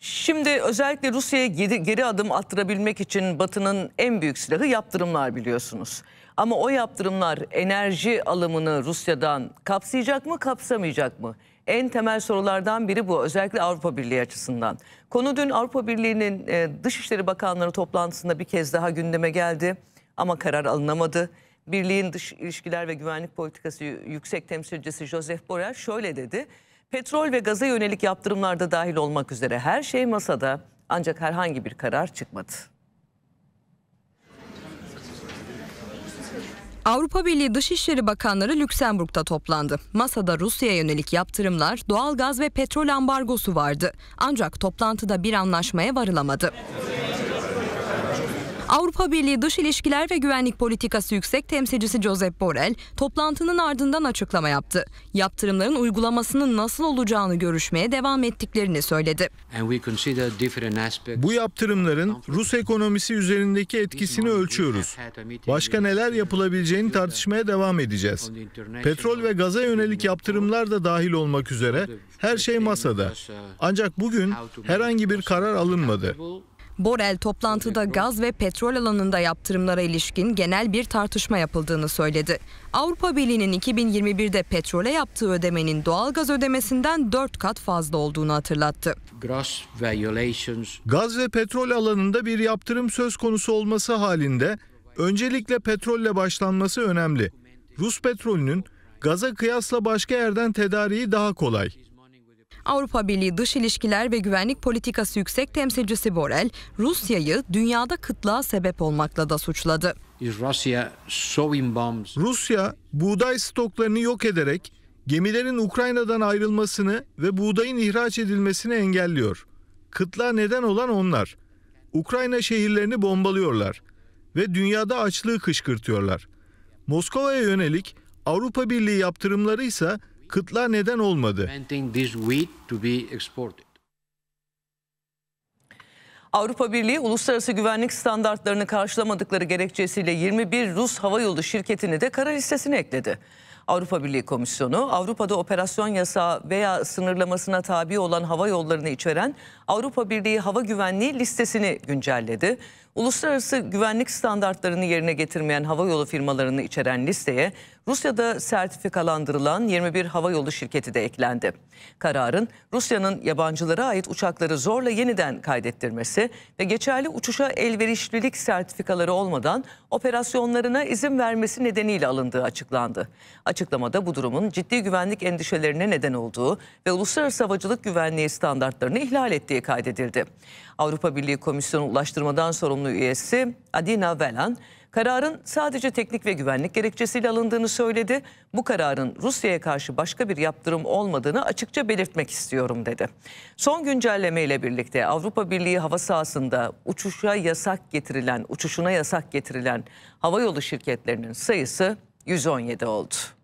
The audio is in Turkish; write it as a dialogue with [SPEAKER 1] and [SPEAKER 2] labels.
[SPEAKER 1] Şimdi özellikle Rusya'ya geri, geri adım attırabilmek için Batı'nın en büyük silahı yaptırımlar biliyorsunuz. Ama o yaptırımlar enerji alımını Rusya'dan kapsayacak mı kapsamayacak mı? En temel sorulardan biri bu özellikle Avrupa Birliği açısından. Konu dün Avrupa Birliği'nin e, Dışişleri Bakanları toplantısında bir kez daha gündeme geldi ama karar alınamadı. Birliğin Dış İlişkiler ve Güvenlik Politikası Yüksek Temsilcisi Joseph Borrell şöyle dedi. Petrol ve gaza yönelik yaptırımlarda dahil olmak üzere her şey masada ancak herhangi bir karar çıkmadı.
[SPEAKER 2] Avrupa Birliği Dışişleri Bakanları Lüksemburg'da toplandı. Masada Rusya'ya yönelik yaptırımlar, doğal gaz ve petrol ambargosu vardı. Ancak toplantıda bir anlaşmaya varılamadı. Evet. Avrupa Birliği Dış İlişkiler ve Güvenlik Politikası Yüksek Temsilcisi Josep Borrell toplantının ardından açıklama yaptı. Yaptırımların uygulamasının nasıl olacağını görüşmeye devam ettiklerini söyledi.
[SPEAKER 3] Bu yaptırımların Rus ekonomisi üzerindeki etkisini ölçüyoruz. Başka neler yapılabileceğini tartışmaya devam edeceğiz. Petrol ve gaza yönelik yaptırımlar da dahil olmak üzere her şey masada. Ancak bugün herhangi bir karar alınmadı.
[SPEAKER 2] Borel toplantıda gaz ve petrol alanında yaptırımlara ilişkin genel bir tartışma yapıldığını söyledi. Avrupa Birliği'nin 2021'de petrole yaptığı ödemenin doğalgaz ödemesinden 4 kat fazla olduğunu hatırlattı.
[SPEAKER 3] Gaz ve petrol alanında bir yaptırım söz konusu olması halinde öncelikle petrolle başlanması önemli. Rus petrolünün gaza kıyasla başka yerden tedariği daha kolay.
[SPEAKER 2] Avrupa Birliği Dış İlişkiler ve Güvenlik Politikası Yüksek Temsilcisi Borel, Rusya'yı dünyada kıtlığa sebep olmakla da suçladı.
[SPEAKER 3] Rusya buğday stoklarını yok ederek gemilerin Ukrayna'dan ayrılmasını ve buğdayın ihraç edilmesini engelliyor. Kıtlığa neden olan onlar. Ukrayna şehirlerini bombalıyorlar ve dünyada açlığı kışkırtıyorlar. Moskova'ya yönelik Avrupa Birliği yaptırımları ise Kıtla neden olmadı.
[SPEAKER 1] Avrupa Birliği uluslararası güvenlik standartlarını karşılamadıkları gerekçesiyle 21 Rus hava yolu şirketini de kara listesine ekledi. Avrupa Birliği Komisyonu Avrupa'da operasyon yasağı veya sınırlamasına tabi olan hava yollarını içeren Avrupa Birliği Hava Güvenliği listesini güncelledi. Uluslararası güvenlik standartlarını yerine getirmeyen hava yolu firmalarını içeren listeye Rusya'da sertifikalandırılan 21 hava yolu şirketi de eklendi. Kararın Rusya'nın yabancılara ait uçakları zorla yeniden kaydettirmesi ve geçerli uçuşa elverişlilik sertifikaları olmadan operasyonlarına izin vermesi nedeniyle alındığı açıklandı. Açıklamada bu durumun ciddi güvenlik endişelerine neden olduğu ve uluslararası havacılık güvenliği standartlarını ihlal ettiği kaydedildi. Avrupa Birliği Komisyonu Ulaştırmadan sorumlu üyesi Adina Velan, Kararın sadece teknik ve güvenlik gerekçesiyle alındığını söyledi. Bu kararın Rusya'ya karşı başka bir yaptırım olmadığını açıkça belirtmek istiyorum dedi. Son güncelleme ile birlikte Avrupa Birliği hava sahasında uçuşa yasak getirilen, uçuşuna yasak getirilen havayolu şirketlerinin sayısı 117 oldu.